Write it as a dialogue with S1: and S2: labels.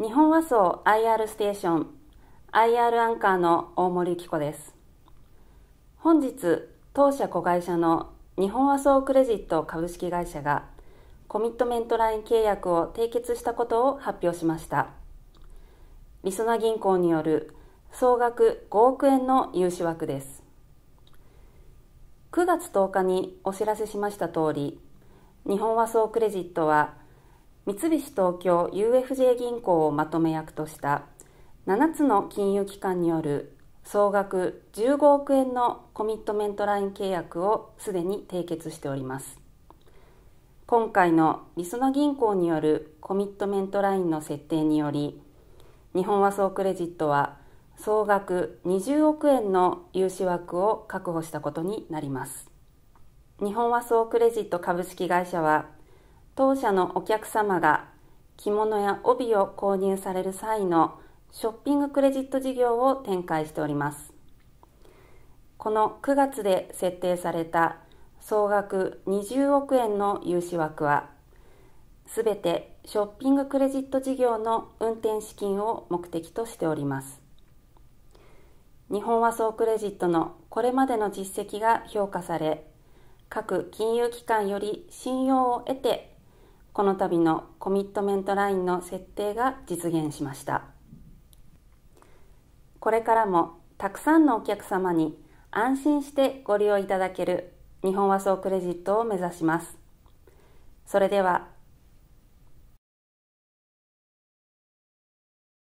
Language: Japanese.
S1: 日本和装 IR ステーション IR アンカーの大森紀子です本日当社子会社の日本和装クレジット株式会社がコミットメントライン契約を締結したことを発表しましたりそな銀行による総額5億円の融資枠です9月10日にお知らせしました通り日本和装クレジットは三菱東京 UFJ 銀行をまとめ役とした7つの金融機関による総額15億円のコミットメントライン契約をすでに締結しております今回のりそな銀行によるコミットメントラインの設定により日本和装クレジットは総額20億円の融資枠を確保したことになります日本和装クレジット株式会社は当社のお客様が着物や帯を購入される際のショッピングクレジット事業を展開しております。この9月で設定された総額20億円の融資枠は、すべてショッピングクレジット事業の運転資金を目的としております。日本和装クレジットのこれまでの実績が評価され、各金融機関より信用を得てこの度のコミットメントラインの設定が実現しましたこれからもたくさんのお客様に安心してご利用いただける日本和装クレジットを目指しますそれでは